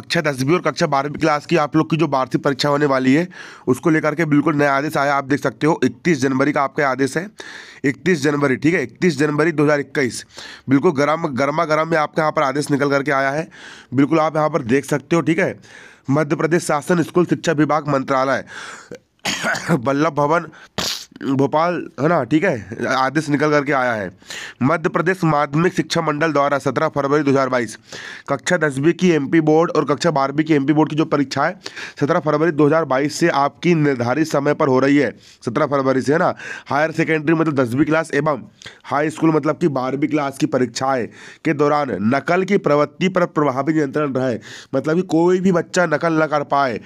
कक्षा दसवीं और कक्षा बारहवीं क्लास की आप लोग की जो वार्षिक परीक्षा होने वाली है उसको लेकर के बिल्कुल नया आदेश आया आप देख सकते हो 31 जनवरी का आपका आदेश है 31 जनवरी ठीक है 31 जनवरी 2021 बिल्कुल गर्म गर्मा गर्म में आपके यहाँ पर आदेश निकल करके आया है बिल्कुल आप यहाँ पर देख सकते हो ठीक है मध्य प्रदेश शासन स्कूल शिक्षा विभाग मंत्रालय बल्लभ भवन भोपाल है ना ठीक है आदेश निकल करके आया है मध्य प्रदेश माध्यमिक शिक्षा मंडल द्वारा सत्रह फरवरी 2022 कक्षा दसवीं की एमपी बोर्ड और कक्षा बारहवीं की एमपी बोर्ड की जो परीक्षा है सत्रह फरवरी 2022 से आपकी निर्धारित समय पर हो रही है सत्रह फरवरी से है ना हायर सेकेंडरी मतलब दसवीं क्लास एवं हाई स्कूल मतलब कि बारहवीं क्लास की परीक्षाएँ के दौरान नकल की प्रवृत्ति पर प्रभावी नियंत्रण रहे मतलब कि कोई भी बच्चा नकल न कर पाए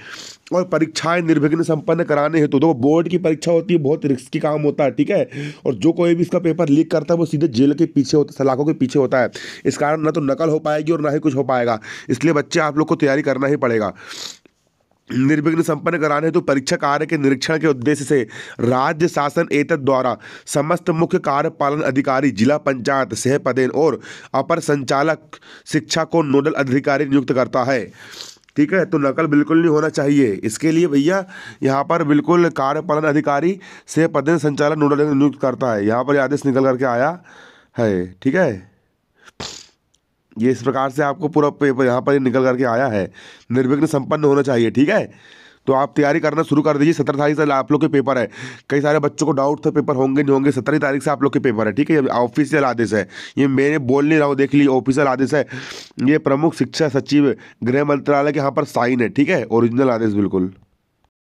और परीक्षाएं निर्विघ्न संपन्न कराने हेतु तो बोर्ड की परीक्षा होती है बहुत की काम होता है ठीक है और जो कोई भी इसका पेपर लीक करता है वो सीधे जेल के पीछे होता है सलाखों के पीछे होता है इस कारण ना तो नकल हो पाएगी और ना ही कुछ हो पाएगा इसलिए बच्चे आप लोग को तैयारी करना ही पड़ेगा निर्विघ्न संपन्न कराने तो परीक्षा कार्य के निरीक्षण के उद्देश्य से राज्य शासन एतद द्वारा समस्त मुख्य कार्यपालन अधिकारी जिला पंचायत सह पदेन और अपर संचालक शिक्षा को नोडल अधिकारी नियुक्त करता है ठीक है तो नकल बिल्कुल नहीं होना चाहिए इसके लिए भैया यहाँ पर बिल्कुल कार्यपालन अधिकारी से पद संचालन नोडल नियुक्त करता है यहाँ पर आदेश निकल करके आया है ठीक है ये इस प्रकार से आपको पूरा पेपर यहाँ पर निकल करके आया है निर्विघ्न संपन्न होना चाहिए ठीक है तो आप तैयारी करना शुरू कर दीजिए सत्रह तारीख से आप लोग के पेपर है कई सारे बच्चों को डाउट था पेपर होंगे नहीं होंगे सत्रह तारीख से आप लोग के पेपर है ठीक है ऑफिशियल आदेश है ये मैंने बोल नहीं रहा हूँ देख लीजिए ऑफिशियल आदेश है ये प्रमुख शिक्षा सचिव गृह मंत्रालय के यहाँ पर साइन है ठीक है ओरिजिनल आदेश बिल्कुल